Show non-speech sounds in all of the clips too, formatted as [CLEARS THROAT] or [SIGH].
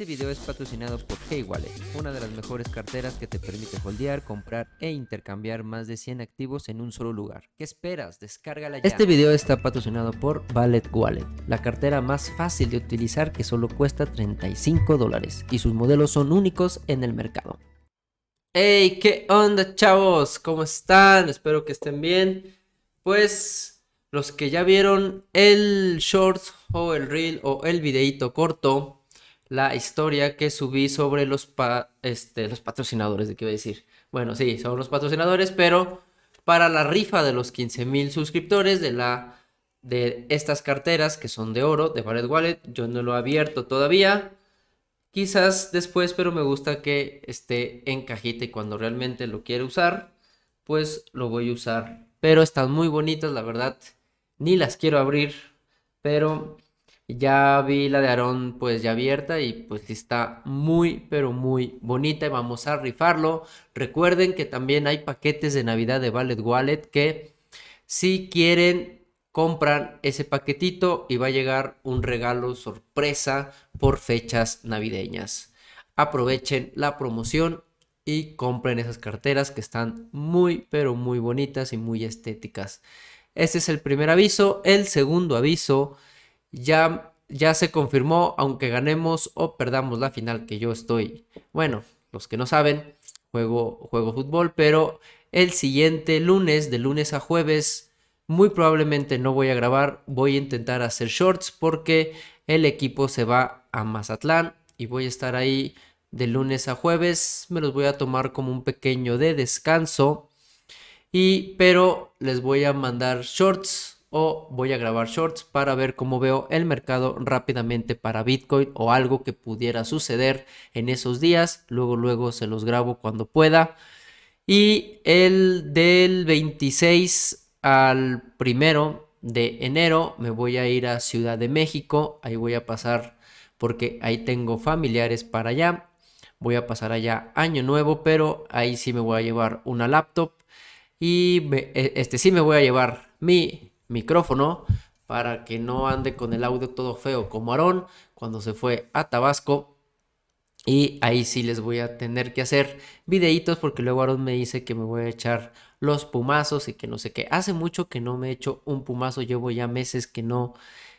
Este video es patrocinado por Hey wallet una de las mejores carteras que te permite holdear, comprar e intercambiar más de 100 activos en un solo lugar. ¿Qué esperas? Descárgala ya. Este video está patrocinado por Ballet Wallet, la cartera más fácil de utilizar que solo cuesta 35 dólares y sus modelos son únicos en el mercado. ¡Hey! ¿Qué onda chavos? ¿Cómo están? Espero que estén bien. Pues los que ya vieron el short o el reel o el videito corto la historia que subí sobre los, este, los patrocinadores, de qué iba a decir. Bueno, sí, son los patrocinadores, pero para la rifa de los 15.000 suscriptores de la de estas carteras que son de oro de Barret Wallet, yo no lo he abierto todavía. Quizás después, pero me gusta que esté en cajita y cuando realmente lo quiero usar, pues lo voy a usar. Pero están muy bonitas, la verdad. Ni las quiero abrir, pero ya vi la de Aarón pues ya abierta y pues está muy pero muy bonita y vamos a rifarlo. Recuerden que también hay paquetes de Navidad de Ballet Wallet que si quieren compran ese paquetito y va a llegar un regalo sorpresa por fechas navideñas. Aprovechen la promoción y compren esas carteras que están muy pero muy bonitas y muy estéticas. Este es el primer aviso. El segundo aviso ya, ya se confirmó, aunque ganemos o perdamos la final, que yo estoy, bueno, los que no saben, juego, juego fútbol, pero el siguiente lunes, de lunes a jueves, muy probablemente no voy a grabar, voy a intentar hacer shorts porque el equipo se va a Mazatlán y voy a estar ahí de lunes a jueves, me los voy a tomar como un pequeño de descanso y pero les voy a mandar shorts o voy a grabar shorts para ver cómo veo el mercado rápidamente para Bitcoin o algo que pudiera suceder en esos días. Luego, luego se los grabo cuando pueda. Y el del 26 al primero de enero me voy a ir a Ciudad de México. Ahí voy a pasar porque ahí tengo familiares para allá. Voy a pasar allá año nuevo, pero ahí sí me voy a llevar una laptop. Y e, este sí me voy a llevar mi micrófono para que no ande con el audio todo feo como Aarón cuando se fue a Tabasco. Y ahí sí les voy a tener que hacer videitos porque luego Aarón me dice que me voy a echar los pumazos y que no sé qué. Hace mucho que no me he hecho un pumazo, llevo ya meses que no,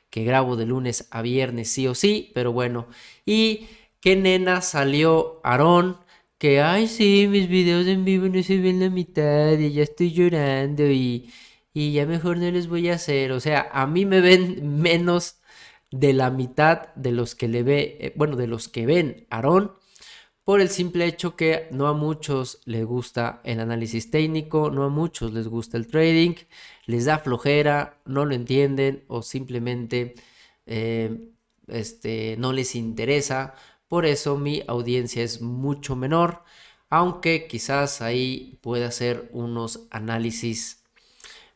que grabo de lunes a viernes sí o sí, pero bueno. Y qué nena salió Aarón, que ay sí, mis videos en vivo no se ven la mitad y ya estoy llorando y y ya mejor no les voy a hacer. O sea, a mí me ven [LAUGHS] menos de la mitad de los que le ve, eh, bueno, de los que ven Aarón, por el simple hecho que no a muchos les gusta el análisis técnico, no a muchos les gusta el trading, les da flojera, no lo entienden o simplemente eh, este, no les interesa. Por eso mi audiencia es mucho menor, aunque quizás ahí pueda hacer unos análisis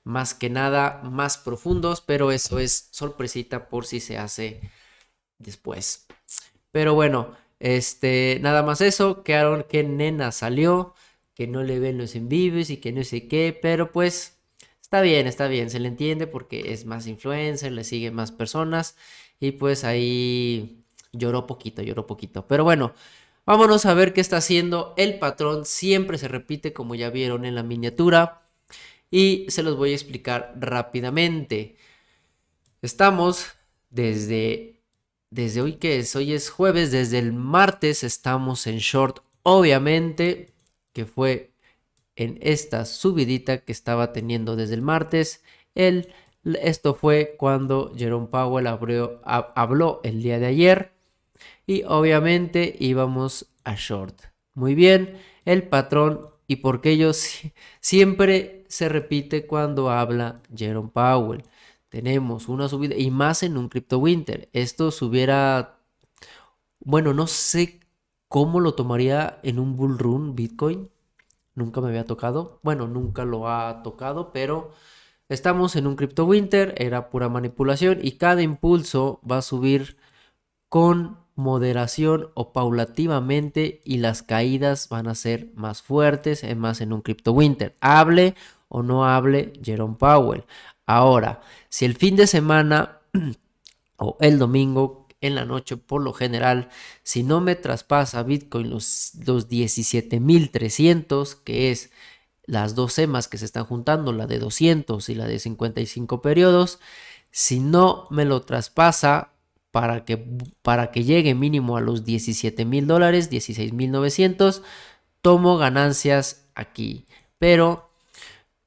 más que nada, más profundos, pero eso es sorpresita por si se hace después. Pero bueno, este, nada más eso, quedaron que nena salió, que no le ven los en y que no sé qué, pero pues está bien, está bien, se le entiende porque es más influencer, le sigue más personas y pues ahí lloró poquito, lloró poquito. Pero bueno, vámonos a ver qué está haciendo el patrón, siempre se repite como ya vieron en la miniatura y se los voy a explicar rápidamente. Estamos desde, desde hoy que es, hoy es jueves, desde el martes estamos en short, obviamente, que fue en esta subidita que estaba teniendo desde el martes. El, esto fue cuando Jerome Powell habló el día de ayer y obviamente íbamos a short. Muy bien, el patrón y porque ellos [LAUGHS] siempre se repite cuando habla Jerome Powell. Tenemos una subida y más en un Crypto Winter. Esto subiera, bueno, no sé cómo lo tomaría en un bull run Bitcoin. Nunca me había tocado. Bueno, nunca lo ha tocado, pero estamos en un Crypto Winter, era pura manipulación y cada impulso va a subir con moderación o paulativamente y las caídas van a ser más fuertes, es eh, más en un crypto winter. Hable o no hable Jerome Powell. Ahora, si el fin de semana [CLEARS THROAT] o el domingo en la noche por lo general, si no me traspasa Bitcoin los, los 17.300, que es las dos semas que se están juntando, la de 200 y la de 55 periodos, si no me lo traspasa para que, para que llegue mínimo a los 17 mil dólares, 16 tomo ganancias aquí. Pero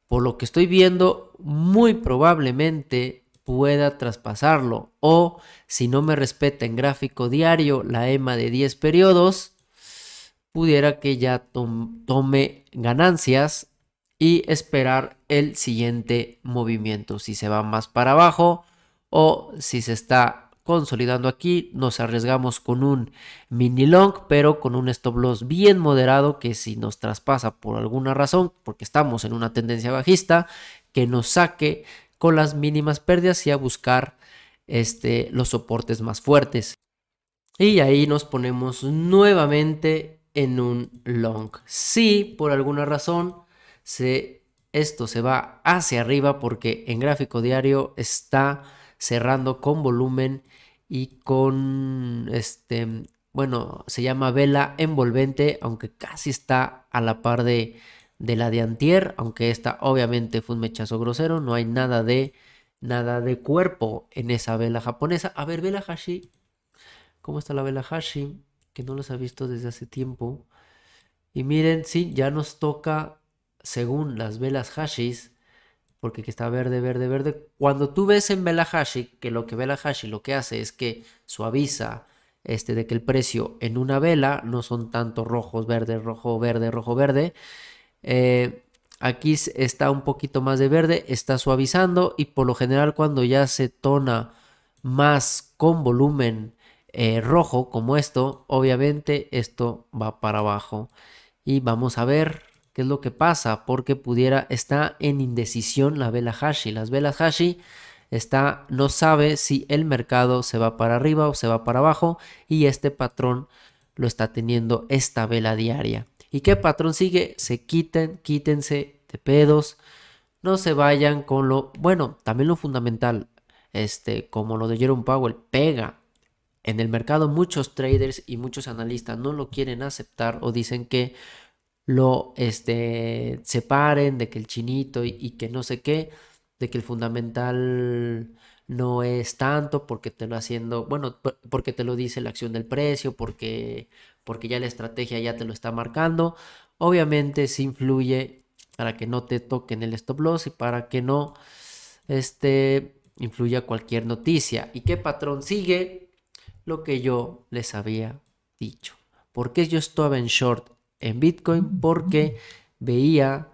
por lo que estoy viendo, muy probablemente pueda traspasarlo. O si no me respeta en gráfico diario la EMA de 10 periodos, pudiera que ya tome ganancias y esperar el siguiente movimiento. Si se va más para abajo o si se está consolidando aquí, nos arriesgamos con un mini long, pero con un stop loss bien moderado que si nos traspasa por alguna razón, porque estamos en una tendencia bajista, que nos saque con las mínimas pérdidas y a buscar este, los soportes más fuertes. Y ahí nos ponemos nuevamente en un long. Si por alguna razón se, esto se va hacia arriba porque en gráfico diario está cerrando con volumen y con este, bueno, se llama vela envolvente, aunque casi está a la par de, de la de antier, aunque esta obviamente fue un mechazo grosero, no hay nada de nada de cuerpo en esa vela japonesa. A ver, vela hashi. ¿Cómo está la vela hashi? Que no los ha visto desde hace tiempo. Y miren, sí, ya nos toca, según las velas hashis, porque aquí está verde, verde, verde. Cuando tú ves en hashi. que lo que vela hashi lo que hace es que suaviza este de que el precio en una vela no son tanto rojos, verde, rojo, verde, rojo, verde. Eh, aquí está un poquito más de verde, está suavizando y por lo general cuando ya se tona más con volumen eh, rojo como esto, obviamente esto va para abajo. Y vamos a ver ¿Qué es lo que pasa? Porque pudiera, está en indecisión la vela Hashi. Las velas Hashi está, no sabe si el mercado se va para arriba o se va para abajo y este patrón lo está teniendo esta vela diaria. ¿Y qué patrón sigue? Se quiten, quítense de pedos, no se vayan con lo, bueno, también lo fundamental, este, como lo de Jerome Powell, pega. En el mercado muchos traders y muchos analistas no lo quieren aceptar o dicen que lo este, separen, de que el chinito y, que no sé qué, de que el fundamental no es tanto porque te lo haciendo, bueno, porque te lo dice la acción del precio, porque, porque ya la estrategia ya te lo está marcando. Obviamente se influye para que no te toquen el stop loss y para que no este, influya cualquier noticia. ¿Y qué patrón sigue? Lo que yo les había dicho. Porque yo estaba en short en Bitcoin porque veía...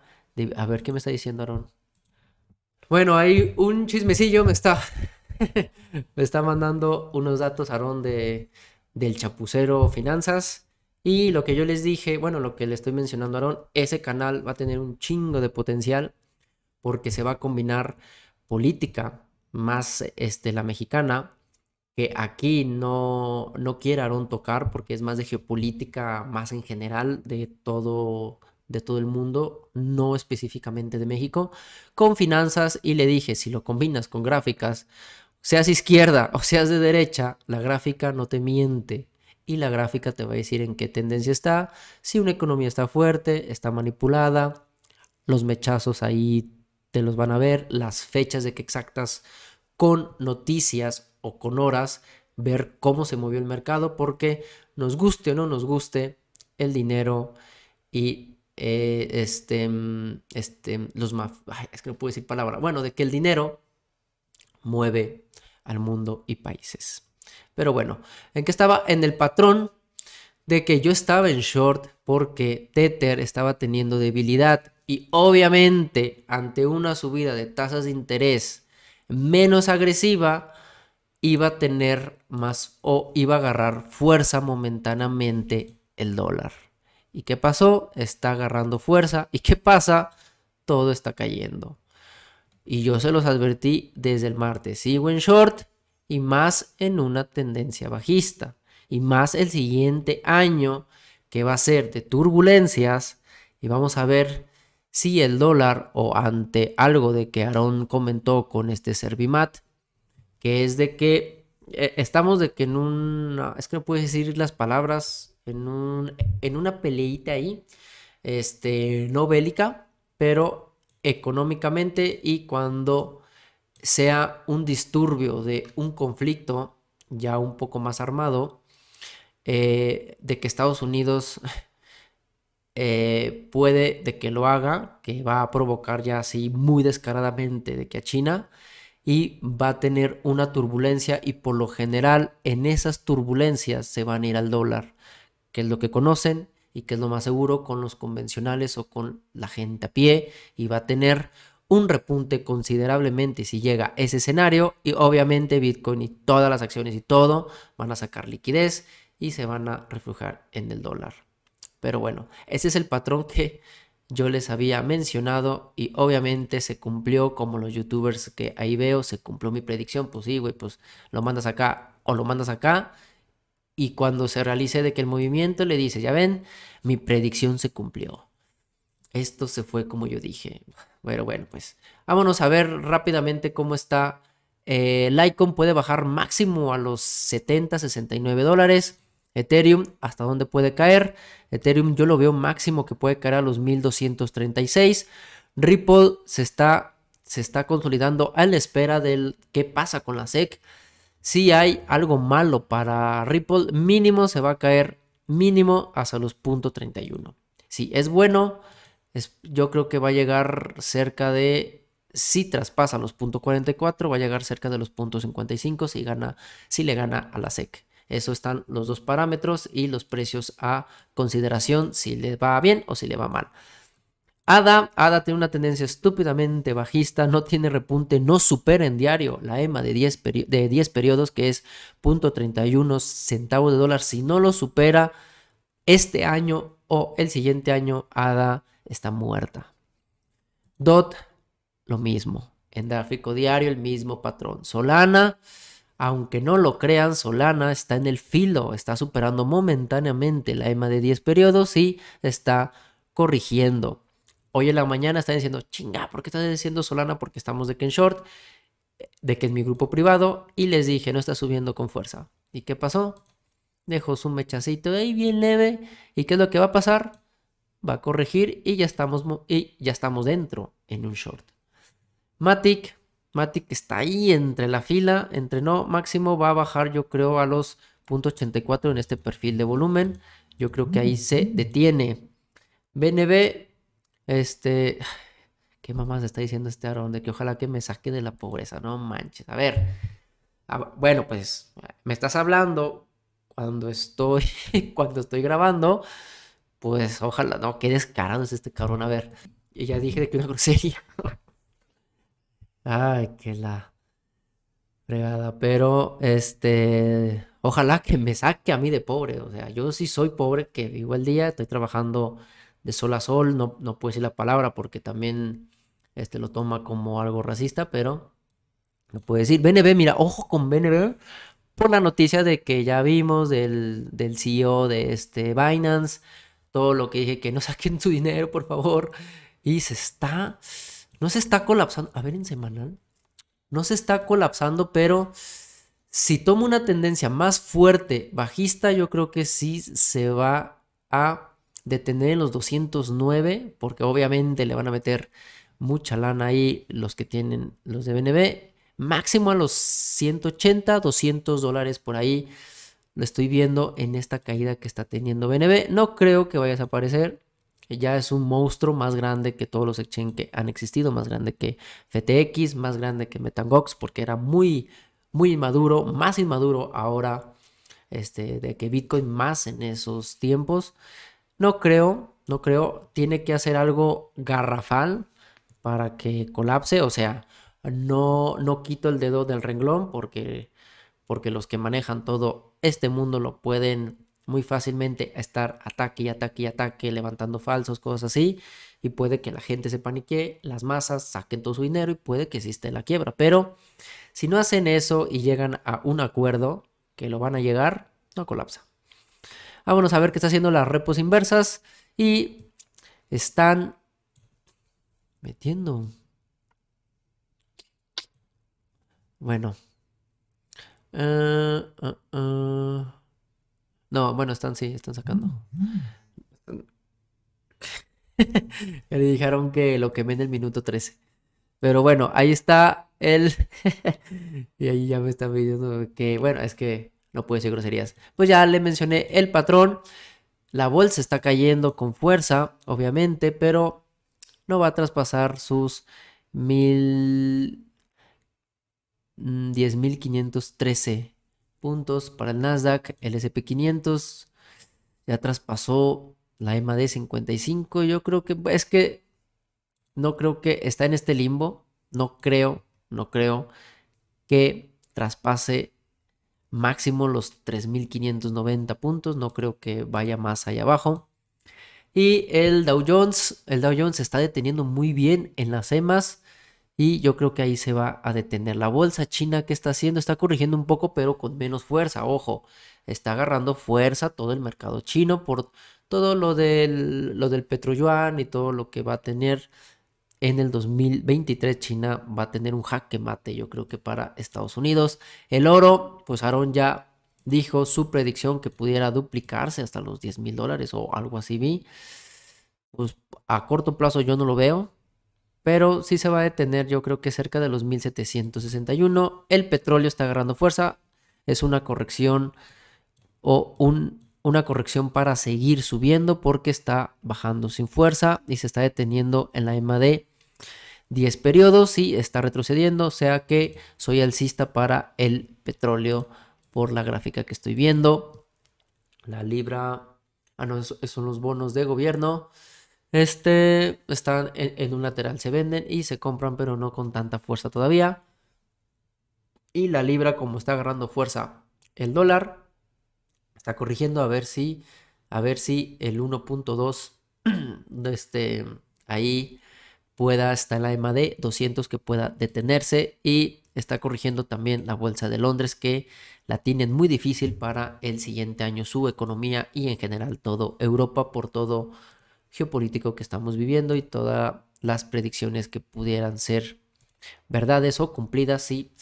a ver, ¿qué me está diciendo Aaron? Bueno, hay un chismecillo, me está, [LAUGHS] me está mandando unos datos Aaron de, del Chapucero Finanzas. Y lo que yo les dije, bueno, lo que le estoy mencionando Aaron, ese canal va a tener un chingo de potencial porque se va a combinar política más este, la mexicana que aquí no, no quiere tocar porque es más de geopolítica, más en general de todo, de todo el mundo, no específicamente de México, con finanzas y le dije, si lo combinas con gráficas, seas izquierda o seas de derecha, la gráfica no te miente. Y la gráfica te va a decir en qué tendencia está, si una economía está fuerte, está manipulada, los mechazos ahí te los van a ver, las fechas de que exactas con noticias o con horas ver cómo se movió el mercado porque nos guste o no nos guste el dinero y eh, este, mm, este, los más, es que no puedo decir palabra, bueno, de que el dinero mueve al mundo y países. Pero bueno, ¿en que estaba? En el patrón de que yo estaba en short porque Tether estaba teniendo debilidad y obviamente ante una subida de tasas de interés menos agresiva, iba a tener más o iba a agarrar fuerza momentáneamente el dólar. ¿Y qué pasó? Está agarrando fuerza. ¿Y qué pasa? Todo está cayendo. Y yo se los advertí desde el martes. Sigo en short y más en una tendencia bajista. Y más el siguiente año que va a ser de turbulencias. Y vamos a ver si el dólar o ante algo de que Aarón comentó con este Servimat, que es de que eh, estamos de que en un, es que no puedes decir las palabras, en, un, en una peleita ahí, este, no bélica, pero económicamente y cuando sea un disturbio de un conflicto ya un poco más armado, eh, de que Estados Unidos [LAUGHS] eh, puede de que lo haga, que va a provocar ya así muy descaradamente de que a China y va a tener una turbulencia y por lo general en esas turbulencias se van a ir al dólar, que es lo que conocen y que es lo más seguro con los convencionales o con la gente a pie y va a tener un repunte considerablemente si llega ese escenario y obviamente Bitcoin y todas las acciones y todo van a sacar liquidez y se van a reflujar en el dólar. Pero bueno, ese es el patrón que yo les había mencionado y obviamente se cumplió como los youtubers que ahí veo, se cumplió mi predicción, pues sí, güey, pues lo mandas acá o lo mandas acá y cuando se realice de que el movimiento le dice, ya ven, mi predicción se cumplió. Esto se fue como yo dije. Pero bueno, pues vámonos a ver rápidamente cómo está. el eh, Icon puede bajar máximo a los 70, 69 dólares. Ethereum, ¿hasta dónde puede caer? Ethereum yo lo veo máximo que puede caer a los 1236. Ripple se está, se está consolidando a la espera del qué pasa con la SEC. Si hay algo malo para Ripple, mínimo se va a caer mínimo hasta los .31 Si es bueno, es, yo creo que va a llegar cerca de si traspasa los .44 va a llegar cerca de los .55 si gana si le gana a la SEC. Eso están los dos parámetros y los precios a consideración si le va bien o si le va mal. ADA, ADA tiene una tendencia estúpidamente bajista, no tiene repunte, no supera en diario la EMA de 10, de 10 periodos, que es 0.31 centavos de dólar. Si no lo supera este año o el siguiente año, ADA está muerta. DOT, lo mismo. En gráfico diario, el mismo patrón. Solana, aunque no lo crean, Solana está en el filo, está superando momentáneamente la EMA de 10 periodos y está corrigiendo. Hoy en la mañana están diciendo, chinga, ¿por qué estás diciendo Solana? Porque estamos de que en short, de que es mi grupo privado, y les dije, no está subiendo con fuerza. ¿Y qué pasó? Dejó su mechacito ahí bien leve. ¿Y qué es lo que va a pasar? Va a corregir y ya estamos, y ya estamos dentro en un short. Matic Matic está ahí entre la fila, entre no, máximo va a bajar yo creo a los .84 en este perfil de volumen. Yo creo que ahí se mm. detiene. BNB, este, [SIGHS] qué mamás está diciendo este Aaron de que ojalá que me saque de la pobreza, no manches. A ver, bueno, pues me estás hablando cuando estoy, [LAUGHS] cuando estoy grabando, pues ojalá, no, qué descarado es este cabrón, a ver. ya dije de que una grosería. [LAUGHS] Ay, que la fregada. Pero, este, ojalá que me saque a mí de pobre. O sea, yo sí soy pobre, que vivo el día, estoy trabajando de sol a sol. No, no puedo decir la palabra porque también este, lo toma como algo racista, pero no puedo decir. BNB, mira, ojo con BNB por la noticia de que ya vimos del, CEO de este Binance. Todo lo que dije que no saquen su dinero, por favor. Y se está no se está colapsando. A ver, en semanal. No se está colapsando, pero si toma una tendencia más fuerte, bajista, yo creo que sí se va a detener en los 209, porque obviamente le van a meter mucha lana ahí los que tienen los de BNB. Máximo a los 180, 200 dólares por ahí. Lo estoy viendo en esta caída que está teniendo BNB. No creo que vaya a desaparecer ya es un monstruo más grande que todos los exchanges que han existido, más grande que FTX, más grande que Metangox, porque era muy, muy inmaduro, más inmaduro ahora este, de que Bitcoin más en esos tiempos. No creo, no creo, tiene que hacer algo garrafal para que colapse, o sea, no, no quito el dedo del renglón porque, porque los que manejan todo este mundo lo pueden muy fácilmente a estar ataque y ataque y ataque, levantando falsos, cosas así, y puede que la gente se panique, las masas saquen todo su dinero y puede que exista la quiebra. Pero si no hacen eso y llegan a un acuerdo, que lo van a llegar, no colapsa. Vámonos a ver qué está haciendo las repos inversas y están metiendo. Bueno. Eh, eh, eh. No, bueno, están sí, están sacando. [LAUGHS] Le dijeron que lo quemé en el minuto 13. Pero bueno, ahí está el... [LAUGHS] y ahí ya me está viendo que, bueno, es que no puede ser groserías. Pues ya le mencioné el patrón. La bolsa está cayendo con fuerza, obviamente, pero no va a traspasar sus mil... 10.513 mm, puntos para el Nasdaq, el SP500 ya traspasó la de 55, yo creo que es que no creo que está en este limbo, no creo, no creo que traspase máximo los 3.590 puntos, no creo que vaya más allá abajo. Y el Dow Jones, el Dow Jones está deteniendo muy bien en las EMAs, y yo creo que ahí se va a detener. La bolsa china que está haciendo está corrigiendo un poco, pero con menos fuerza. Ojo, está agarrando fuerza todo el mercado chino por todo lo del, lo del petroyuan y todo lo que va a tener en el 2023 China va a tener un jaque mate, yo creo que para Estados Unidos. El oro, pues Aaron ya dijo su predicción que pudiera duplicarse hasta los 10 mil dólares o algo así vi. Pues a corto plazo yo no lo veo, pero sí se va a detener yo creo que cerca de los 1761. El petróleo está agarrando fuerza, es una corrección o una corrección para seguir subiendo porque está bajando sin fuerza y se está deteniendo en la EMA de 10 periodos y está retrocediendo, o sea que soy alcista para el petróleo por la gráfica que estoy viendo. La libra, ah no, son los bonos de gobierno. Este, están en, un lateral, se venden y se compran, pero no con tanta fuerza todavía. Y la libra, como está agarrando fuerza el dólar, está corrigiendo a ver si, a ver si el 1.2 este, ahí pueda, hasta la EMA de 200 que pueda detenerse y está corrigiendo también la Bolsa de Londres que la tienen muy difícil para el siguiente año su economía y en general todo Europa por todo geopolítico que estamos viviendo y todas las predicciones que pudieran ser verdades o cumplidas y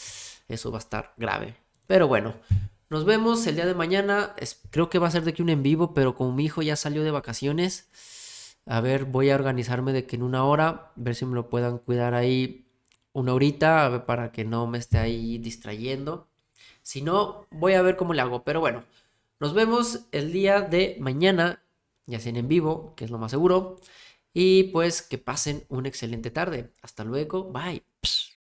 eso va a estar grave. Pero bueno, nos vemos el día de mañana. creo que va a ser de aquí un en vivo, pero como mi hijo ya salió de vacaciones, a ver, voy a organizarme de que en una hora, ver si me lo puedan cuidar ahí una horita para que no me esté ahí distrayendo. Si no, voy a ver cómo le hago. Pero bueno, nos vemos el día de mañana ya sea en vivo, que es lo más seguro. Y pues que pasen una excelente tarde. Hasta luego. Bye.